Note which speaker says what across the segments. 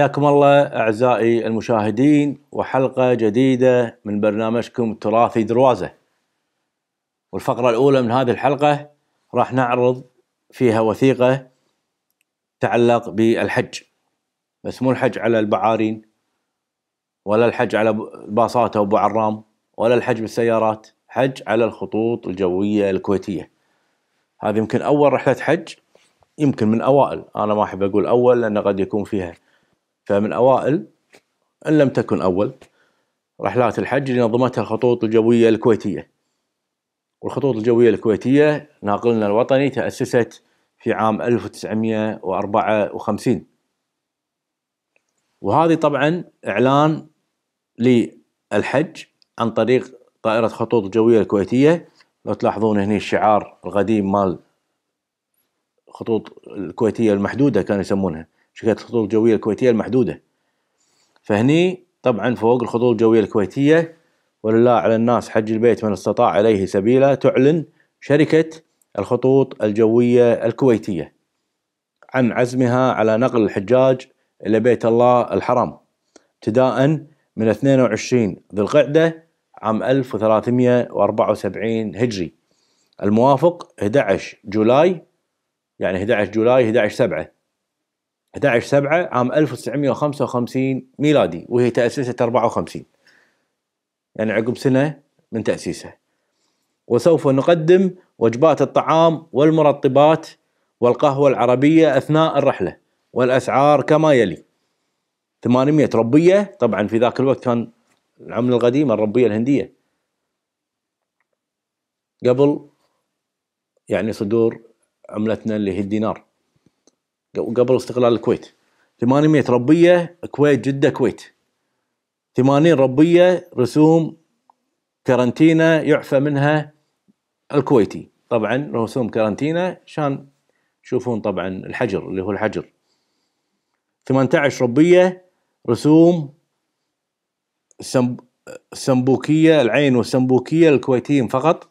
Speaker 1: حياكم الله أعزائي المشاهدين وحلقة جديدة من برنامجكم تراثي دروازة والفقرة الأولى من هذه الحلقة راح نعرض فيها وثيقة تتعلق بالحج بس مو الحج على البعارين ولا الحج على الباصات أو بعرام ولا الحج بالسيارات حج على الخطوط الجوية الكويتية هذه يمكن أول رحلة حج يمكن من أوائل أنا ما أحب أقول أول لأن قد يكون فيها فمن أوائل إن لم تكن أول رحلات الحج اللي نظمتها الخطوط الجوية الكويتية والخطوط الجوية الكويتية ناقلنا الوطني تأسست في عام 1954 وهذه طبعا إعلان للحج عن طريق طائرة خطوط الجوية الكويتية لو تلاحظون هنا الشعار القديم مال خطوط الكويتية المحدودة كانوا يسمونها شركات الخطوط الجويه الكويتيه المحدوده فهني طبعا فوق الخطوط الجويه الكويتيه ولله على الناس حج البيت من استطاع اليه سبيلا تعلن شركه الخطوط الجويه الكويتيه عن عزمها على نقل الحجاج الى بيت الله الحرام ابتداء من 22 ذي القعده عام 1374 هجري الموافق 11 جولاي يعني 11 جولاي 11 7 11 7 عام 1955 ميلادي وهي تأسست 54 يعني عقب سنة من تأسيسها وسوف نقدم وجبات الطعام والمرطبات والقهوة العربية أثناء الرحلة والأسعار كما يلي 800 ربية طبعا في ذاك الوقت كان العملة القديمة الربية الهندية قبل يعني صدور عملتنا اللي هي الدينار قبل استقلال الكويت 800 ربيه كويت جده كويت 80 ربيه رسوم كارنتينا يعفى منها الكويتي طبعا رسوم كارنتينا شان شوفون طبعا الحجر اللي هو الحجر 18 ربيه رسوم السمبوكيه العين والسمبوكيه الكويتيين فقط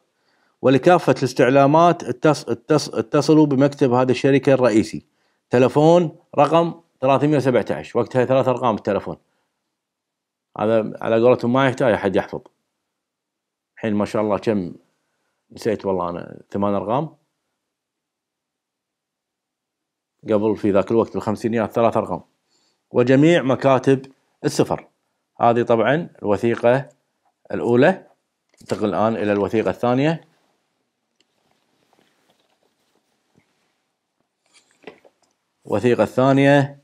Speaker 1: ولكافه الاستعلامات اتصلوا بمكتب هذا الشركه الرئيسي تلفون رقم 317 وقتها ثلاث ارقام التلفون هذا على قولتهم ما يحتاج احد يحفظ الحين ما شاء الله كم نسيت والله انا ثمان ارقام قبل في ذاك الوقت بالخمسينيات ثلاث ارقام وجميع مكاتب السفر هذه طبعا الوثيقه الاولى ننتقل الان الى الوثيقه الثانيه وثيقة الثانية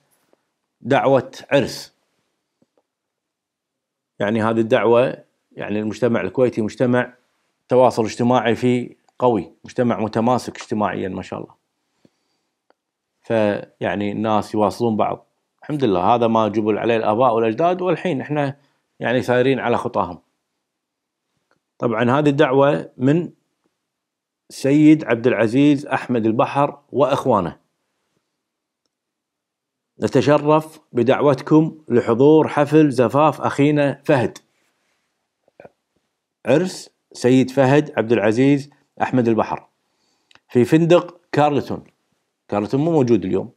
Speaker 1: دعوة عرس يعني هذه الدعوة يعني المجتمع الكويتي مجتمع تواصل اجتماعي فيه قوي مجتمع متماسك اجتماعيا ما شاء الله فيعني الناس يواصلون بعض الحمد لله هذا ما جبل عليه الآباء والأجداد والحين احنا يعني سايرين على خطاهم طبعا هذه الدعوة من سيد عبد العزيز أحمد البحر وإخوانه نتشرف بدعوتكم لحضور حفل زفاف أخينا فهد عرس سيد فهد عبد العزيز أحمد البحر في فندق كارلتون كارلتون مو موجود اليوم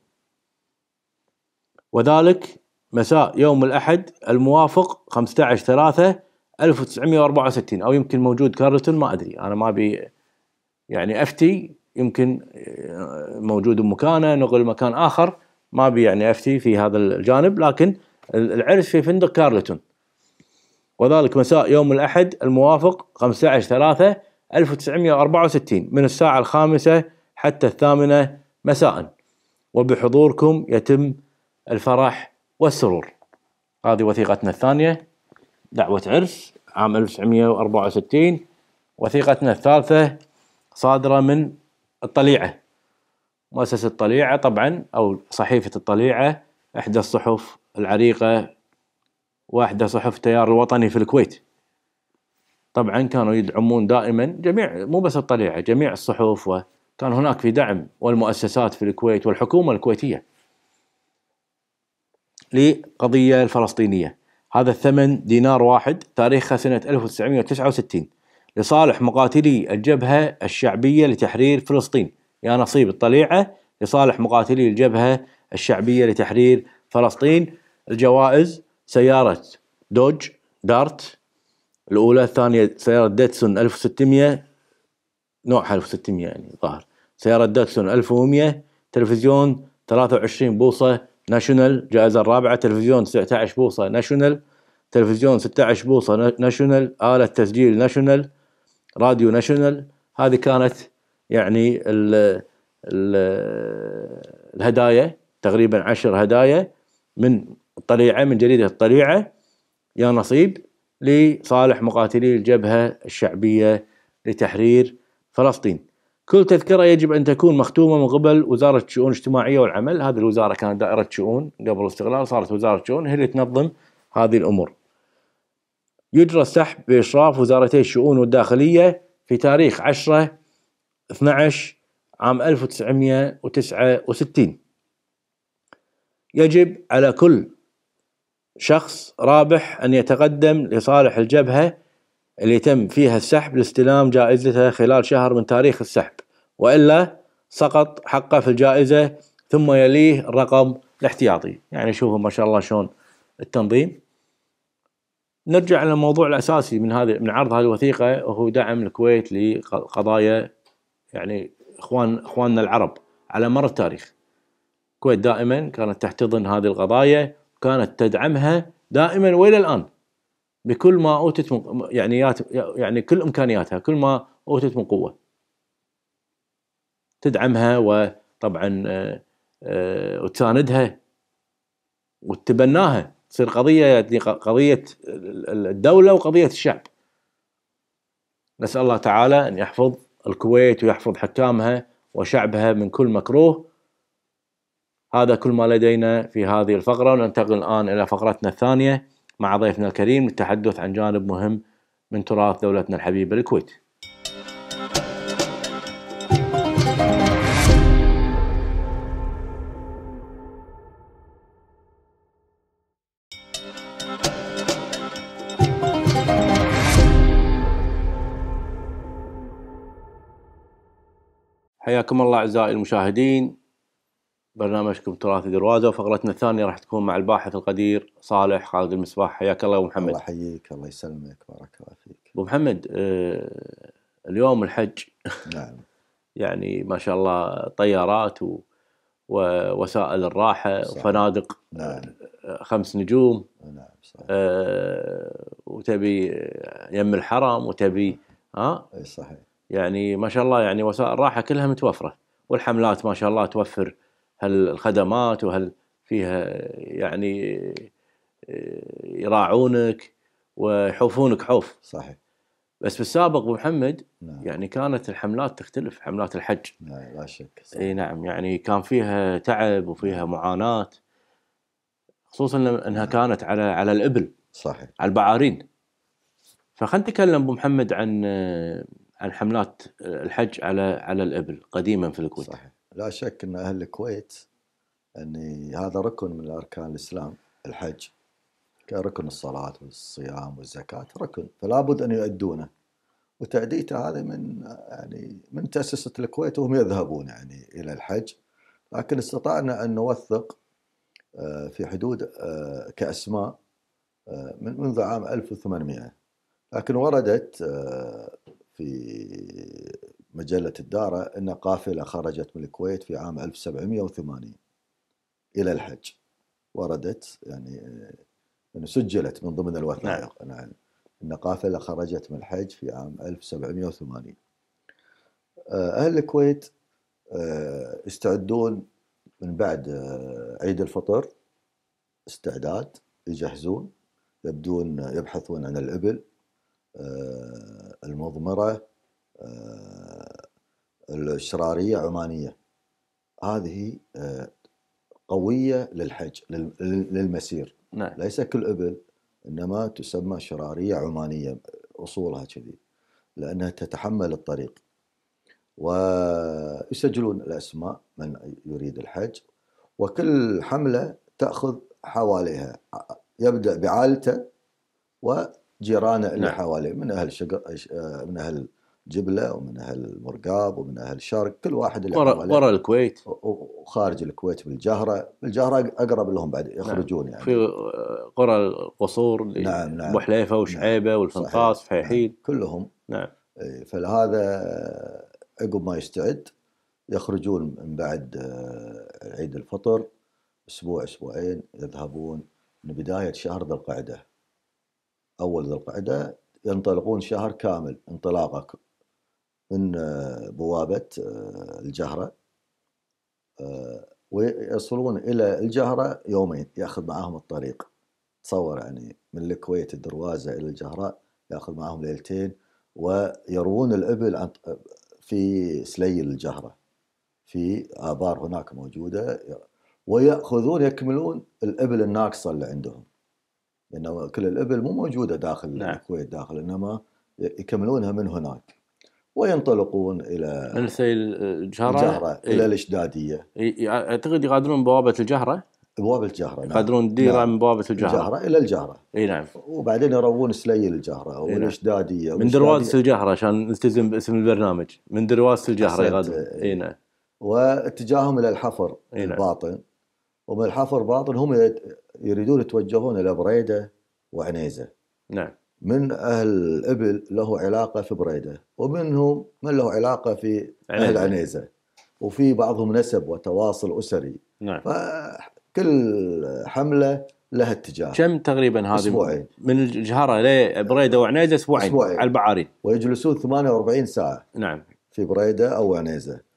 Speaker 1: وذلك مساء يوم الأحد الموافق 15 3 1964 أو يمكن موجود كارلتون ما أدري أنا ما أبي يعني أفتي يمكن آه، موجود بمكانه نقل مكان آخر ما ابي يعني افتي في هذا الجانب لكن العرس في فندق كارلتون وذلك مساء يوم الأحد الموافق 15 3 1964 من الساعة الخامسة حتى الثامنة مساء وبحضوركم يتم الفرح والسرور هذه وثيقتنا الثانية دعوة عرس عام 1964 وثيقتنا الثالثة صادرة من الطليعة مؤسسة الطليعة طبعا أو صحيفة الطليعة إحدى الصحف العريقة وإحدى صحف التيار الوطني في الكويت طبعا كانوا يدعمون دائما جميع مو بس الطليعة جميع الصحف وكان هناك في دعم والمؤسسات في الكويت والحكومة الكويتية لقضية الفلسطينية هذا الثمن دينار واحد تاريخها سنة 1969 لصالح مقاتلي الجبهة الشعبية لتحرير فلسطين يا نصيب الطليعة لصالح مقاتلي الجبهة الشعبية لتحرير فلسطين الجوائز سيارة دوج دارت الأولى الثانية سيارة داتسون 1600 نوعها 1600 يعني ظاهر سيارة داتسون 1100 تلفزيون 23 بوصة ناشونال الجائزة الرابعة تلفزيون 19 بوصة ناشونال تلفزيون 16 بوصة ناشونال آلة تسجيل ناشونال راديو ناشونال هذه كانت يعني الـ الـ الهدايا تقريبا عشر هدايا من الطليعه من جريده الطليعه يا نصيب لصالح مقاتلي الجبهه الشعبيه لتحرير فلسطين. كل تذكره يجب ان تكون مختومه من قبل وزاره الشؤون الاجتماعيه والعمل، هذه الوزاره كانت دائره شؤون قبل الاستقلال صارت وزاره شؤون هي اللي تنظم هذه الامور. يجرى السحب باشراف وزارتي الشؤون والداخليه في تاريخ 10 12 عام 1969 يجب على كل شخص رابح أن يتقدم لصالح الجبهة اللي تم فيها السحب لاستلام جائزته خلال شهر من تاريخ السحب وإلا سقط حقه في الجائزة ثم يليه الرقم الاحتياطي يعني شوفوا ما شاء الله شلون التنظيم نرجع للموضوع الأساسي من هذه من عرض هذه الوثيقة وهو دعم الكويت لقضايا يعني اخوان اخواننا العرب على مر التاريخ الكويت دائما كانت تحتضن هذه القضايا وكانت تدعمها دائما والى الان بكل ما اوتت من يعني يعني كل امكانياتها كل ما اوتت من قوه تدعمها وطبعا آه، آه، وتساندها وتتبناها تصير قضيه يعني قضيه الدوله وقضيه الشعب نسال الله تعالى ان يحفظ الكويت ويحفظ حكامها وشعبها من كل مكروه هذا كل ما لدينا في هذه الفقرة وننتقل الآن إلى فقرتنا الثانية مع ضيفنا الكريم للتحدث عن جانب مهم من تراث دولتنا الحبيبة الكويت حياكم الله اعزائي المشاهدين برنامجكم تراث دروازه وفقرتنا الثانيه راح تكون مع الباحث القدير صالح خالد المصباح حياك الله ابو محمد الله
Speaker 2: يحييك الله يسلمك بارك
Speaker 1: الله فيك ابو محمد آه اليوم الحج نعم يعني ما شاء الله طيارات ووسائل الراحه صح. وفنادق نعم. آه، خمس نجوم نعم صحيح آه وتبي يم الحرم وتبي ها آه؟ اي صحيح يعني ما شاء الله يعني وسائل الراحه كلها متوفره والحملات ما شاء الله توفر هالخدمات وهل فيها يعني آه، يراعونك ويحوفونك حوف صحيح بس في السابق ابو محمد نعم. يعني كانت الحملات تختلف حملات الحج نعم لا شك اي نعم يعني كان فيها تعب وفيها نعم. معاناه خصوصا انها نعم. كانت على على الابل صحيح على البعارين فخلنا نتكلم ابو محمد عن آه، عن حملات الحج على على الابل قديما في الكويت صحيح
Speaker 2: لا شك ان اهل الكويت ان هذا ركن من اركان الاسلام الحج كركن الصلاه والصيام والزكاه ركن فلا بد ان يؤدونه وتأديته هذه من يعني من تأسسة الكويت وهم يذهبون يعني إلى الحج لكن استطعنا أن نوثق آه، في حدود آه، كأسماء آه، من منذ عام 1800 لكن وردت في مجلة الدارة أن قافلة خرجت من الكويت في عام 1780 إلى الحج وردت يعني أنه يعني سجلت من ضمن الوثائق نعم. نعم. أن قافلة خرجت من الحج في عام 1780 آه، أهل الكويت آه، يستعدون من بعد آه، عيد الفطر استعداد يجهزون يبدون يبحثون عن الإبل آه، المضمره آه، الشراريه عمانيه هذه آه، قويه للحج للمسير نعم. ليس كل ابل انما تسمى شراريه عمانيه اصولها كذي لانها تتحمل الطريق ويسجلون الاسماء من يريد الحج وكل حمله تاخذ حواليها يبدا بعالته جيرانه اللي نعم. حواليه من اهل شق... آه، من اهل جبله ومن اهل المرقاب ومن اهل الشرق كل واحد اللي ورا ورا الكويت وخارج الكويت بالجهره، بالجهره اقرب لهم بعد نعم. يخرجون نعم. يعني في آه، قرى القصور نعم نعم
Speaker 1: حليفه وشعيبه نعم. والفنطاس فحيحين نعم.
Speaker 2: كلهم نعم فلهذا آه، عقب ما يستعد يخرجون من بعد عيد الفطر اسبوع اسبوعين يذهبون من بدايه شهر ذي القعده أول ذي القعدة ينطلقون شهر كامل انطلاقة من آه، بوابة آه، الجهرة آه، ويصلون إلى الجهرة يومين يأخذ معاهم الطريق تصور يعني من الكويت الدروازة إلى الجهره يأخذ معاهم ليلتين ويروون الإبل عن في سليل الجهرة في آبار هناك موجودة ويأخذون يكملون الإبل الناقصة اللي عندهم لان كل الابل مو موجوده داخل نعم. الكويت داخل انما يكملونها من هناك وينطلقون الى من
Speaker 1: سيل آه، الجهره, الجهرة إيه؟ الى
Speaker 2: الاشداديه
Speaker 1: اعتقد يغادرون بوابه
Speaker 2: الجهره بوابه الجهره نعم. يغادرون ديره نعم. من بوابه الجهره الجهره الى الجهره اي نعم وبعدين يروون سليل الجهره نعم. والاشداديه نعم. من درواس
Speaker 1: الجهره عشان نلتزم باسم البرنامج من درواس الجهره يغادرون اي نعم
Speaker 2: واتجاههم الى الحفر إيه نعم. الباطن ومن الحفر باطن هم يريدون يتوجهون الى بريده وعنيزه. نعم. من اهل الابل له علاقه في بريده، ومنهم من له علاقه في عنيزة. اهل عنيزه. وفي بعضهم نسب وتواصل اسري. نعم. فكل حمله لها اتجاه. كم تقريبا هذه؟ اسبوعين.
Speaker 1: من الجهره
Speaker 2: لبريده وعنيزه اسبوعين, أسبوعين. على البعارين. ويجلسون 48 ساعه. نعم. في بريده او عنيزه.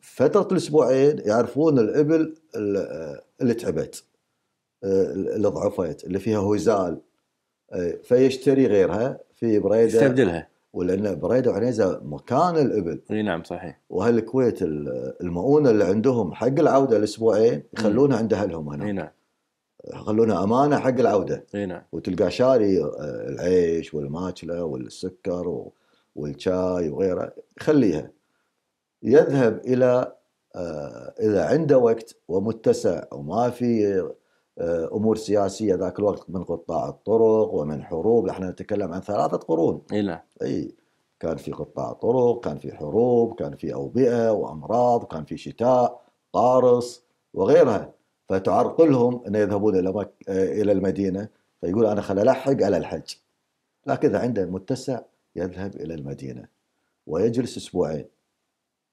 Speaker 2: فتره الاسبوعين يعرفون الابل اللي تعبت اللي ضعفت اللي فيها هزال فيشتري غيرها في بريده يستبدلها ولان بريده وعنيزه مكان الابل
Speaker 1: اي نعم صحيح
Speaker 2: واهل الكويت المؤونه اللي عندهم حق العوده الاسبوعين يخلونها عند اهلهم هنا اي نعم يخلونها امانه حق العوده اي نعم وتلقى شاري العيش والماكله والسكر والشاي وغيره يخليها يذهب الى آه، اذا عنده وقت ومتسع وما في آه، امور سياسيه ذاك الوقت من قطاع الطرق ومن حروب احنا نتكلم عن ثلاثه قرون اي نعم اي كان في قطاع طرق كان في حروب كان في اوبئه وامراض كان في شتاء قارص وغيرها فتعرقلهم ان يذهبون الى مك... آه، الى المدينه فيقول انا خل الحق على الحج لكن اذا عنده متسع يذهب الى المدينه ويجلس اسبوعين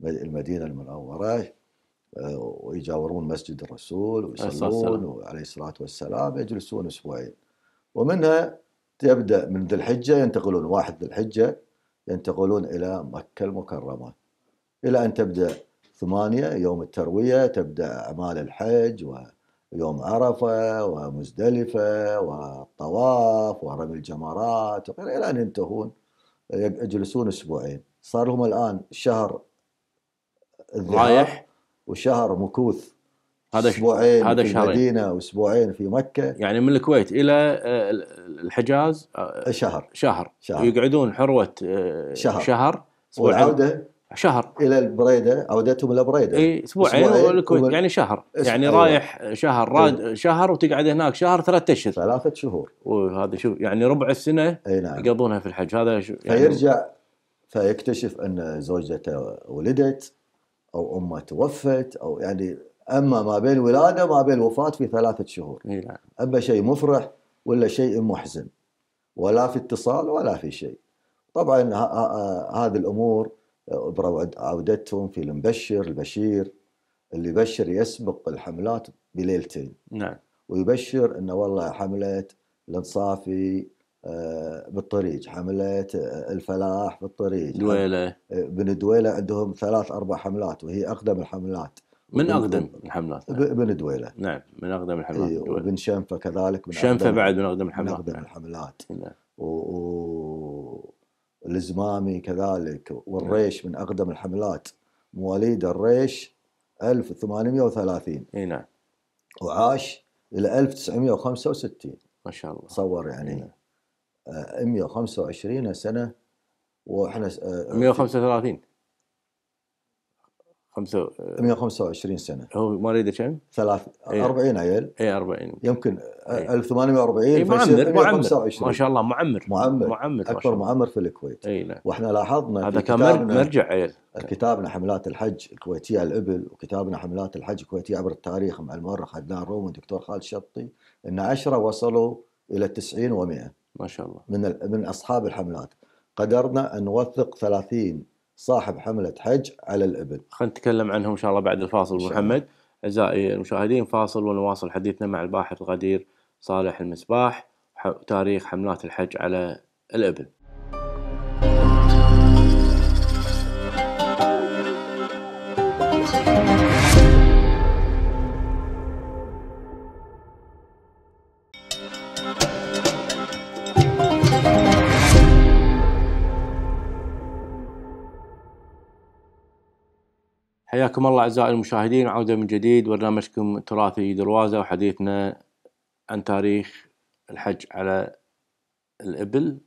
Speaker 2: المدينة المنورة آه، ويجاورون مسجد الرسول ويصلون عليه الصلاة والسلام يجلسون أسبوعين ومنها تبدأ من ذي الحجة ينتقلون واحد ذي الحجة ينتقلون إلى مكة المكرمة إلى أن تبدأ ثمانية يوم التروية تبدأ أعمال الحج ويوم عرفة ومزدلفة والطواف ورمي الجمرات إلى أن ينتهون يجلسون أسبوعين صار لهم الآن شهر رايح وشهر مكوث هذا اسبوعين هذا في شهرين. المدينه واسبوعين في مكه
Speaker 1: يعني من الكويت الى آه، الحجاز آه، شهر شهر, شهر. ويقعدون حروه آه، شهر شهر والعوده
Speaker 2: شهر الى البريده عودتهم الى بريده اي اسبوعين والكويت يعني
Speaker 1: شهر يعني أيوة. رايح شهر راد شهر وتقعد هناك شهر ثلاثة اشهر ثلاثة شهور وهذا شوف يعني ربع السنه اي نعم. يقضونها في الحج هذا يعني فيرجع
Speaker 2: فيكتشف ان زوجته ولدت او امه توفت او يعني اما ما بين ولاده ما بين وفاه في ثلاثه شهور نعم. اما شيء مفرح ولا شيء محزن ولا في اتصال ولا في شيء طبعا هذه الامور عودتهم في المبشر البشير اللي يبشر يسبق الحملات بليلتين نعم ويبشر انه والله حمله الانصافي آه، بالطريق حملة آه، الفلاح بالطريق دويلة آه، بن دويلة عندهم ثلاث أربع حملات وهي أقدم الحملات من أقدم الحملات نعم. بن دويلة نعم من أقدم الحملات إيه وبن شنفة كذلك من شنفة بعد من أقدم الحملات من أقدم نعم. الحملات نعم. والزمامي و... كذلك والريش نعم. من أقدم الحملات مواليد الريش 1830 اي نعم وعاش إلى 1965 ما شاء الله صور يعني نعم. 125 سنه واحنا
Speaker 1: 135
Speaker 2: آه، 125 آه، سنه هو مواليده كم؟ 40 عيل اي 40 يمكن 1840 آه، إيه. إيه، معمر معمر ما شاء الله معمر معمر معمر اكبر معمر في الكويت اي نعم واحنا لاحظنا هذا كان مرجع عيل كتابنا حملات الحج الكويتيه على الابل وكتابنا حملات الحج الكويتيه عبر التاريخ مع المؤرخ عدنان روم والدكتور خالد شطي ان 10 وصلوا الى 90 و100 ما شاء الله من من اصحاب الحملات قدرنا ان نوثق 30 صاحب حمله حج على الابل
Speaker 1: خلينا نتكلم عنهم ان شاء الله بعد الفاصل ابو محمد اعزائي المشاهدين فاصل ونواصل حديثنا مع الباحث الغدير صالح المسباح تاريخ حملات الحج على الابل حياكم الله أعزائي المشاهدين عودة من جديد برنامجكم تراثي دروازة وحديثنا عن تاريخ الحج على الإبل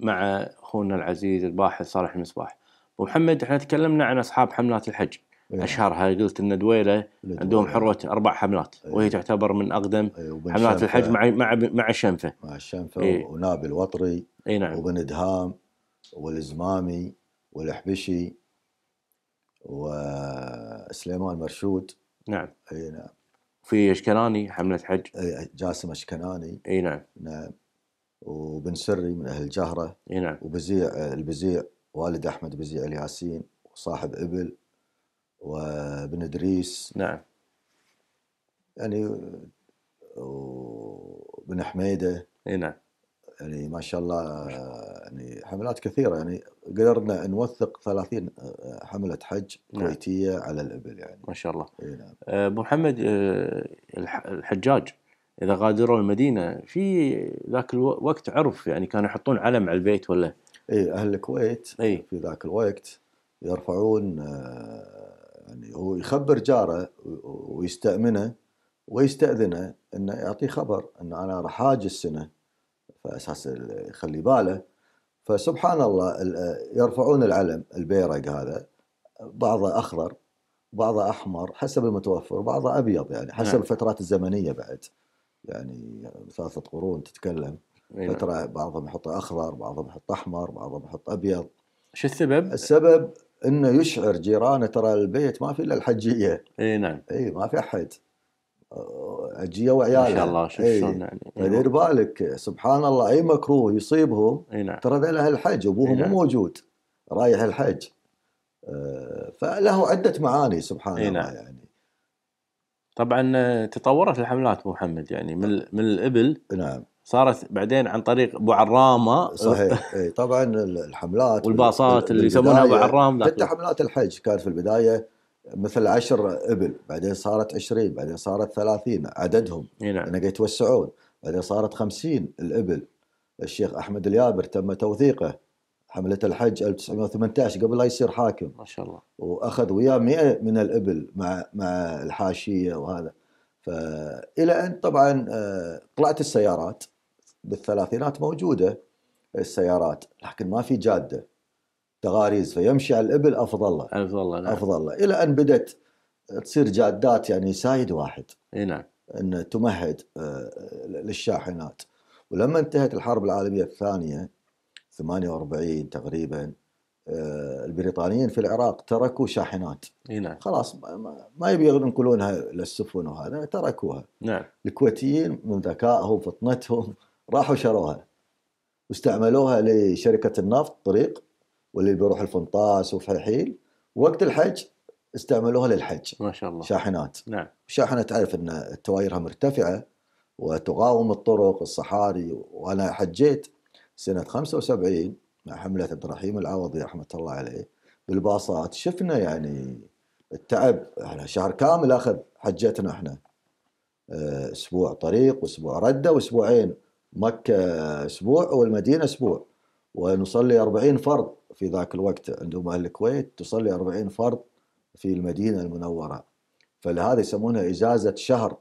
Speaker 1: مع أخونا العزيز الباحث صالح المصباح أبو محمد احنا تكلمنا عن أصحاب حملات الحج أيه. أشهرها قلت أن دويلة عندهم حروة أربع
Speaker 2: حملات أيه. وهي تعتبر من أقدم أيه. حملات الحج مع مع مع الشنفة مع الشنفة أيه. ونابل وطري أي نعم. وبن دهام والزمامي والحبشي وسليمان مرشود نعم اي نعم في اشكناني حمله حج اي جاسم اشكناني اي نعم نعم وبن سري من اهل جهره اي نعم وبزيع البزيع والد احمد بزيع الياسين وصاحب ابل وبن ادريس نعم يعني وبن حميده اي نعم يعني ما شاء الله يعني حملات كثيره يعني قدرنا نوثق 30 آه، آه، حمله حج نعم. كويتيه نعم. على الابل يعني
Speaker 1: ما شاء الله اي نعم. آه، ابو محمد الحجاج اذا غادروا المدينه في ذاك الوقت
Speaker 2: عرف يعني كانوا يحطون علم على البيت ولا اي اهل الكويت أي. في ذاك الوقت يرفعون يعني هو يخبر جاره ويستامنه ويستاذنه انه يعطيه خبر ان انا راح حاج السنه فأساس يخلي باله فسبحان الله يرفعون العلم البيرق هذا بعضه أخضر بعضه أحمر حسب المتوفر بعضه أبيض يعني حسب نعم. الفترات الزمنية بعد يعني ثلاثة قرون تتكلم نعم. فترة بعضهم يحط أخضر بعضهم يحط أحمر بعضهم يحط أبيض شو السبب؟ السبب انه يشعر جيرانه ترى البيت ما في الا الحجيه. اي نعم. اي ما في احد. اجيه وعيالها ما شاء الله شوف شلون يعني دير بالك سبحان الله اي مكروه يصيبهم اي نعم. ترى له الحج ابوهم مو نعم. موجود رايح الحج آه، فله عده معاني سبحان نعم. الله
Speaker 1: يعني طبعا آه، تطورت الحملات ابو محمد يعني من من الابل نعم صارت بعدين عن طريق ابو
Speaker 2: عرامه صحيح اي طبعا الحملات والباصات اللي يسمونها ابو عرام حتى حملات الحج كانت في البدايه مثل عشر ابل بعدين صارت عشرين بعدين صارت ثلاثين عددهم نعم. انا قاعد يتوسعون بعدين صارت خمسين الابل الشيخ احمد اليابر تم توثيقه حمله الحج 1918 قبل لا يصير حاكم ما شاء الله واخذ وياه 100 من الابل مع مع الحاشيه وهذا فالى ان طبعا آه، طلعت السيارات بالثلاثينات موجوده السيارات لكن ما في جاده تغاريز فيمشي على الإبل أفضل له أفضل له نعم. أفضل له إلى أن بدات تصير جادات يعني سايد واحد اي نعم أن تمهد آه، للشاحنات ولما انتهت الحرب العالمية الثانية 48 تقريبا آه، البريطانيين في العراق تركوا شاحنات اي نعم. خلاص ما يبي ينقلونها للسفن وهذا تركوها نعم. الكويتيين من ذكائهم فطنتهم راحوا شروها واستعملوها لشركة النفط طريق واللي بيروح الفنطاس وفرحيل وقت الحج استعملوها للحج ما شاء الله شاحنات نعم شاحنة تعرف ان توائرها مرتفعة وتقاوم الطرق الصحاري وانا حجيت سنة 75 مع حملة عبد الرحيم العوضي رحمة الله عليه بالباصات شفنا يعني التعب احنا شهر كامل اخذ حجتنا احنا آه، اسبوع طريق واسبوع رده واسبوعين مكه اسبوع والمدينه اسبوع ونصلي أربعين فرض في ذاك الوقت عندهم أهل الكويت تصلي أربعين فرض في المدينة المنورة فلهذا يسمونها إجازة شهر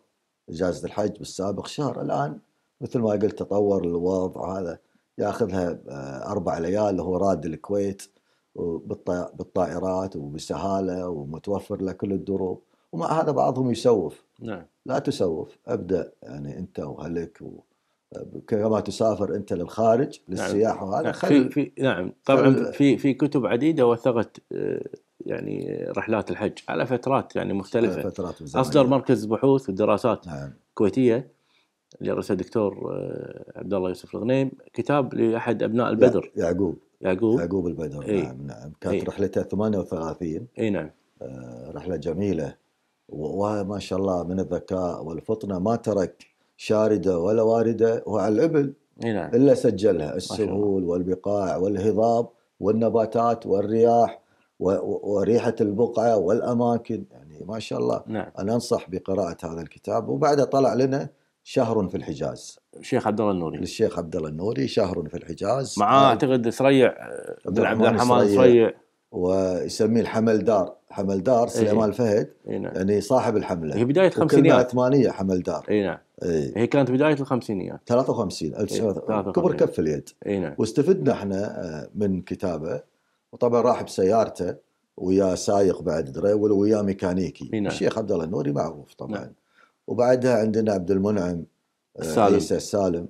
Speaker 2: إجازة الحج بالسابق شهر الآن مثل ما قلت تطور الوضع هذا ياخذها آه، أربع ليال اللي هو راد الكويت بالطائرات وبسهالة ومتوفر له كل الدروب ومع هذا بعضهم يسوف نعم. لا تسوف ابدأ يعني أنت وهلك و... كما تسافر انت للخارج نعم. للسياحه وهذا نعم، في في نعم طبعا
Speaker 1: في في كتب عديده وثقت آه، يعني رحلات الحج على فترات يعني مختلفه فترات اصدر مركز بحوث ودراسات نعم. كويتيه اللي الدكتور آه، عبد الله يوسف الغنيم
Speaker 2: كتاب لاحد ابناء البدر يعقوب يعقوب يعقوب البدر ايه؟ نعم نعم كانت ايه؟ رحلته 38 اي نعم آه، رحله جميله وما شاء الله من الذكاء والفطنه ما ترك شاردة ولا واردة وعلى الإبل نعم. إلا سجلها السهول والبقاع والهضاب والنباتات والرياح وريحة البقعة والأماكن يعني ما شاء الله نعم. أنا أنصح بقراءة هذا الكتاب وبعده طلع لنا شهر في الحجاز الشيخ عبد الله النوري للشيخ عبد الله النوري شهر في الحجاز
Speaker 1: مع اعتقد سريع عبد الرحمن سريع
Speaker 2: ويسميه الحمل دار حمل دار إيه. سليمان إيه. فهد إيه نعم. يعني صاحب الحمله هي بدايه الخمسينيات ثمانيه حمل دار اي نعم إيه. هي كانت بدايه الخمسينيات 53 إيه. كبر كف اليد اي نعم واستفدنا احنا آه، من كتابه وطبعا راح بسيارته ويا سايق بعد دريول ويا ميكانيكي إيه نعم. الشيخ عبد الله النوري معروف طبعا نعم. وبعدها عندنا عبد المنعم السالم آه، عيسى السالم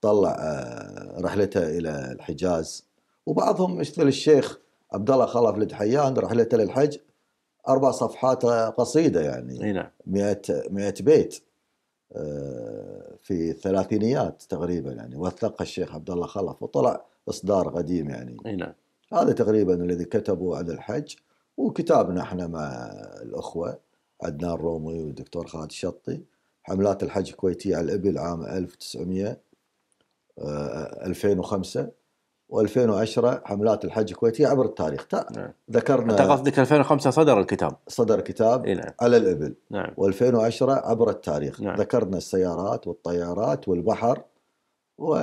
Speaker 2: طلع آه، رحلته الى الحجاز وبعضهم مثل الشيخ عبد الله خلف الدحيان رحله للحج اربع صفحات قصيده يعني نعم 100 100 بيت آه، في الثلاثينيات تقريبا يعني وثقها الشيخ عبد الله خلف وطلع اصدار قديم يعني نعم هذا تقريبا الذي كتبوا عن الحج وكتابنا احنا مع الاخوه عدنان الرومي والدكتور خالد الشطي حملات الحج الكويتيه على الابل عام 1900 2005 و2010 حملات الحج الكويتيه عبر التاريخ نعم. ذكرنا انت قصدك 2005 صدر الكتاب صدر كتاب نعم. على الابل نعم. و2010 عبر التاريخ نعم. ذكرنا السيارات والطيارات والبحر و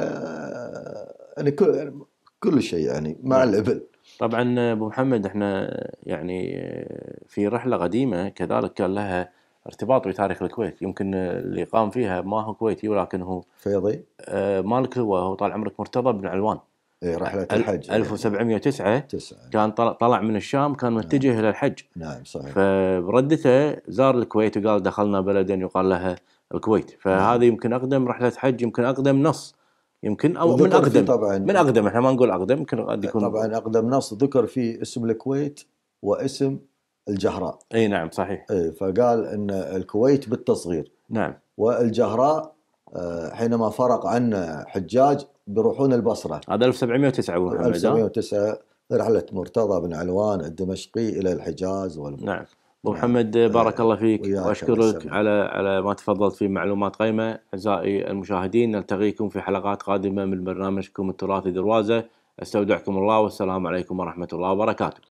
Speaker 2: يعني كل كل شيء يعني مع نعم. الابل
Speaker 1: طبعا ابو محمد احنا يعني في رحله قديمه كذلك كان لها ارتباط بتاريخ الكويت يمكن اللي قام فيها ما هو كويتي ولكن هو فيضي آه مالك هو هو طال عمرك مرتضى بن علوان
Speaker 2: اي رحلة الحج
Speaker 1: 1709 يعني. تسعة. كان طلع من الشام كان متجه نعم. إلى الحج نعم صحيح فبردته زار الكويت وقال دخلنا بلدا يقال لها الكويت فهذه نعم. يمكن أقدم رحلة حج يمكن أقدم نص يمكن أو من أقدم طبعا من أقدم احنا ما نقول أقدم يمكن قد
Speaker 2: يكون طبعا أقدم نص ذكر فيه اسم الكويت واسم الجهراء اي نعم صحيح إيه فقال ان الكويت بالتصغير نعم والجهراء آه، حينما فرق عنا حجاج بيروحون البصره
Speaker 1: هذا 1709 ابو محمد 1709
Speaker 2: رحله مرتضى بن علوان الدمشقي الى الحجاز والبصره نعم.
Speaker 1: نعم ابو محمد آه، بارك الله فيك واشكرك على على ما تفضلت فيه معلومات قيمه اعزائي المشاهدين نلتقيكم في حلقات قادمه من برنامجكم التراثي دروازه استودعكم الله والسلام عليكم ورحمه الله وبركاته